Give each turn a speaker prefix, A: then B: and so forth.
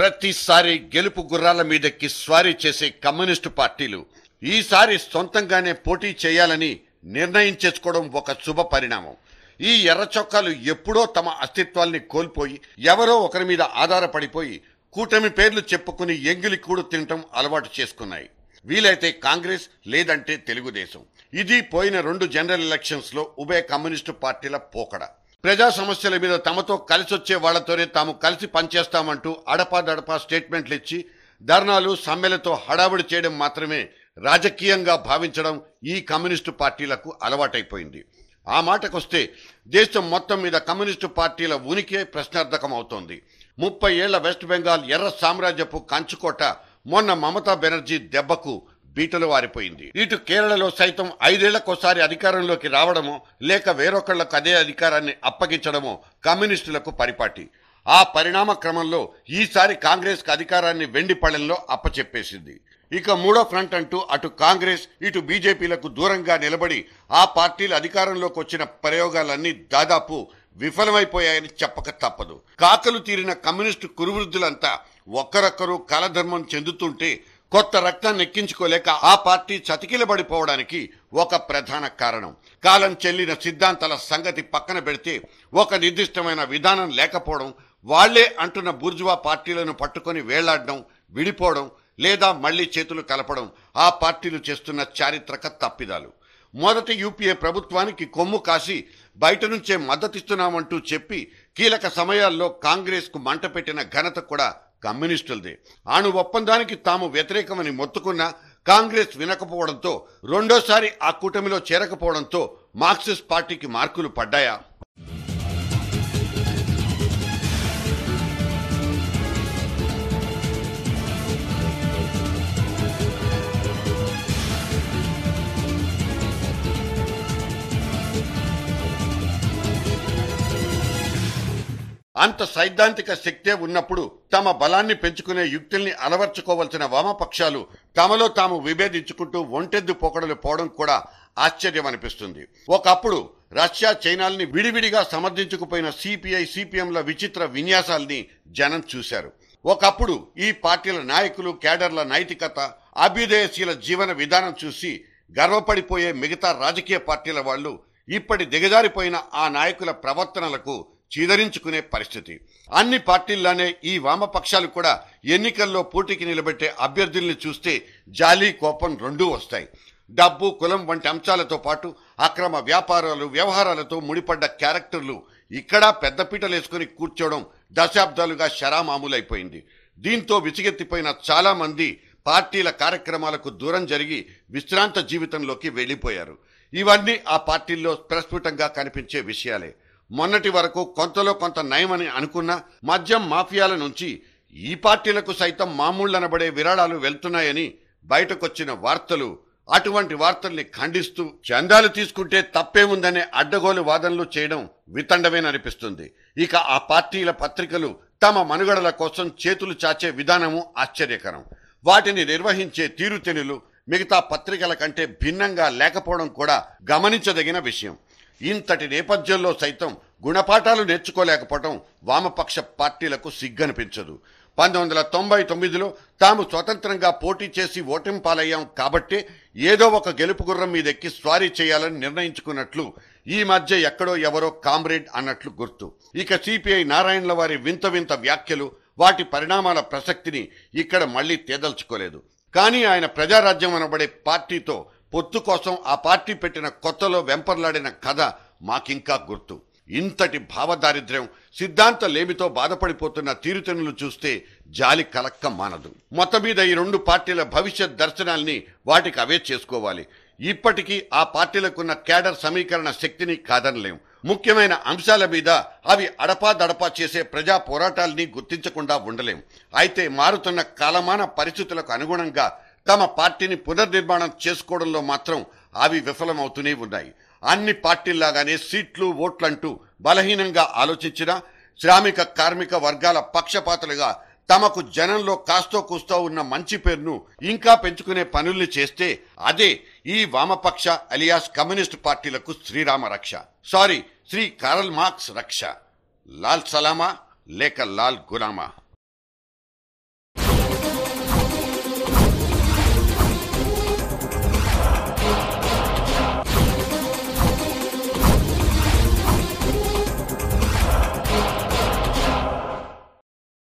A: ప్రతిసారి గెలుపు గుర్రాల మీదకి స్వారీ చేసే కమ్యూనిస్టు పార్టీలు ఈసారి సొంతంగానే పోటీ చేయాలని నిర్ణయం చేసుకోవడం ఒక శుభ పరిణామం ఈ ఎర్రచొక్కాలు ఎప్పుడో తమ అస్తిత్వాల్ని కోల్పోయి ఎవరో ఒకరి మీద ఆధారపడిపోయి కూటమి పేర్లు చెప్పుకుని ఎంగిలి కూడు తినటం అలవాటు చేసుకున్నాయి వీలైతే కాంగ్రెస్ లేదంటే తెలుగుదేశం ఇది పోయిన రెండు జనరల్ ఎలక్షన్స్లో ఉభయ కమ్యూనిస్టు పార్టీల పోకడ ప్రజా సమస్యల మీద తమతో కలిసి వచ్చే వాళ్లతోనే తాము కలిసి పనిచేస్తామంటూ అడపాదడపా స్టేట్మెంట్లు ఇచ్చి ధర్నాలు సమ్మెలతో హడావుడి చేయడం మాత్రమే రాజకీయంగా భావించడం ఈ కమ్యూనిస్టు పార్టీలకు అలవాటైపోయింది ఆ మాటకొస్తే దేశం మొత్తం మీద కమ్యూనిస్టు పార్టీల ఉనికే ప్రశ్నార్థకం అవుతోంది ముప్పై ఏళ్ల వెస్ట్ బెంగాల్ ఎర్ర సామ్రాజ్యపు కంచుకోట మొన్న మమతా బెనర్జీ దెబ్బకు బీటలు వారిపోయింది ఇటు కేరళలో సైతం ఐదేళ్లకోసారి అధికారంలోకి రావడమో లేక వేరొకళ్లకు అదే అధికారాన్ని అప్పగించడమో కమ్యూనిస్టులకు పరిపాటి ఆ పరిణామ క్రమంలో ఈసారి కాంగ్రెస్కు అధికారాన్ని వెండి పళ్ళెంలో అప్పచెప్పేసింది ఇక మూడో ఫ్రంట్ అంటూ అటు కాంగ్రెస్ ఇటు బీజేపీలకు దూరంగా నిలబడి ఆ పార్టీలు అధికారంలోకి వచ్చిన ప్రయోగాలన్నీ దాదాపు విఫలమైపోయాయని చెప్పక తప్పదు కాకలు తీరిన కమ్యూనిస్టు కురువృద్ధులంతా ఒక్కరొక్కరు కలధర్మం చెందుతుంటే కొత్త రక్తాన్ని ఎక్కించుకోలేక ఆ పార్టీ చతికిలబడిపోవడానికి ఒక ప్రధాన కారణం కాలం చెల్లిన సిద్ధాంతాల సంగతి పక్కన పెడితే ఒక నిర్దిష్టమైన విధానం లేకపోవడం వాళ్లే అంటున్న బుర్జువా పార్టీలను పట్టుకొని వేళ్లాడడం విడిపోవడం లేదా మళ్లీ చేతులు కలపడం ఆ పార్టీలు చేస్తున్న చారిత్రక తప్పిదాలు మొదటి యూపీఏ ప్రభుత్వానికి కొమ్ము కాసి బయట నుంచే మద్దతిస్తున్నామంటూ చెప్పి కీలక సమయాల్లో కాంగ్రెస్కు మంట పెట్టిన ఘనత కూడా కమ్యూనిస్టులదే అణు ఒప్పందానికి తాము వ్యతిరేకమని మొత్తుకున్న కాంగ్రెస్ వినకపోవడంతో రెండోసారి ఆ కూటమిలో చేరకపోవడంతో మార్క్సిస్ట్ పార్టీకి మార్కులు పడ్డాయా అంత సైద్ధాంతిక శక్తే ఉన్నప్పుడు తమ బలాన్ని పెంచుకునే యుక్తుల్ని అలవర్చుకోవలసిన వామపక్షాలు తమలో తాము విభేదించుకుంటూ ఒంటెద్దు పోకడలు పోవడం కూడా ఆశ్చర్యం అనిపిస్తుంది ఒకప్పుడు రష్యా చైనాల్ని విడివిడిగా సమర్థించుకుపోయిన సిపిఐ సిపిఎంల విచిత్ర విన్యాసాల్ని జనం చూశారు ఒకప్పుడు ఈ పార్టీల నాయకులు కేడర్ల నైతికత అభ్యుదయశీల జీవన విధానం చూసి గర్వపడిపోయే మిగతా రాజకీయ పార్టీల వాళ్ళు ఇప్పటి దిగజారిపోయిన ఆ నాయకుల ప్రవర్తనలకు చీదరించుకునే పరిస్థితి అన్ని పార్టీల్లానే ఈ వామపక్షాలు కూడా ఎన్నికల్లో పోటీకి నిలబెట్టే అభ్యర్థుల్ని చూస్తే జాలి కోపం రెండూ వస్తాయి డబ్బు కులం వంటి అంశాలతో పాటు అక్రమ వ్యాపారాలు వ్యవహారాలతో ముడిపడ్డ క్యారెక్టర్లు ఇక్కడ పెద్దపీటలేసుకుని కూర్చోవడం దశాబ్దాలుగా శరామామూలైపోయింది దీంతో విసిగెత్తిపోయిన చాలామంది పార్టీల కార్యక్రమాలకు దూరం జరిగి విశ్రాంత జీవితంలోకి వెళ్ళిపోయారు ఇవన్నీ ఆ పార్టీల్లో ప్రస్ఫుటంగా కనిపించే విషయాలే మొన్నటి వరకు కొంతలో కొంత నయమని అనుకున్న మద్యం మాఫియాల నుంచి ఈ పార్టీలకు సైతం మామూళ్ళనబడే విరాళాలు వెళ్తున్నాయని బయటకొచ్చిన వార్తలు అటువంటి వార్తల్ని ఖండిస్తూ చందాలు తీసుకుంటే తప్పేముందనే అడ్డగోలు వాదనలు చేయడం వితండమేననిపిస్తుంది ఇక ఆ పార్టీల పత్రికలు తమ మనుగడల కోసం చేతులు చాచే విధానము ఆశ్చర్యకరం వాటిని నిర్వహించే తీరుతెనులు మిగతా పత్రికల కంటే భిన్నంగా లేకపోవడం కూడా గమనించదగిన విషయం ఇంతటి నేపథ్యంలో సైతం గుణపాఠాలు నేర్చుకోలేకపోవడం వామపక్ష పార్టీలకు సిగ్గనిపించదు పంతొమ్మిది వందల తొంభై తొమ్మిదిలో తాము స్వతంత్రంగా పోటీ చేసి ఓటింపాలయ్యాం కాబట్టే ఏదో ఒక గెలుపు గుర్రం మీదెక్కి స్వారీ చేయాలని నిర్ణయించుకున్నట్లు ఈ మధ్య ఎక్కడో ఎవరో కామ్రేడ్ అన్నట్లు గుర్తు ఇక సిపిఐ నారాయణల వారి వింత వింత వ్యాఖ్యలు వాటి పరిణామాల ప్రసక్తిని ఇక్కడ మళ్లీ తేదల్చుకోలేదు కానీ ఆయన ప్రజారాజ్యం అనబడే పార్టీతో పొత్తు కోసం ఆ పార్టీ పెట్టిన కొత్తలో వెంపర్లాడిన కథ మాకింకా గుర్తు ఇంతటి భావదారిద్ర్యం సిద్ధాంతలేమితో బాధపడిపోతున్న తీరుతెన్నులు చూస్తే జాలి కలక్క మానదు మొత్తం మీద ఈ రెండు పార్టీల భవిష్యత్ దర్శనాల్ని వాటికి అవే చేసుకోవాలి ఇప్పటికీ ఆ పార్టీలకున్న క్యాడర్ సమీకరణ శక్తిని కాదనలేం ముఖ్యమైన అంశాల మీద అవి అడపాదడపా చేసే ప్రజా పోరాటాల్ని గుర్తించకుండా ఉండలేం అయితే మారుతున్న కాలమాన పరిస్థితులకు అనుగుణంగా తమ పార్టీని పునర్నిర్మాణం చేసుకోవడంలో మాత్రం అవి విఫలమవుతూనే ఉన్నాయి అన్ని పార్టీల్లాగానే సీట్లు ఓట్లంటూ బలహీనంగా ఆలోచించిన శ్రామిక కార్మిక వర్గాల పక్షపాతలుగా తమకు జనంలో కాస్తో కూస్తో ఉన్న మంచి పేరును ఇంకా పెంచుకునే పనుల్ని చేస్తే అదే ఈ వామపక్ష అలియాస్ కమ్యూనిస్ట్ పార్టీలకు శ్రీరామ రక్ష సారీ శ్రీ కారల్ మార్క్స్ రక్ష లాల్ సలామా లేక లాల్ గులామా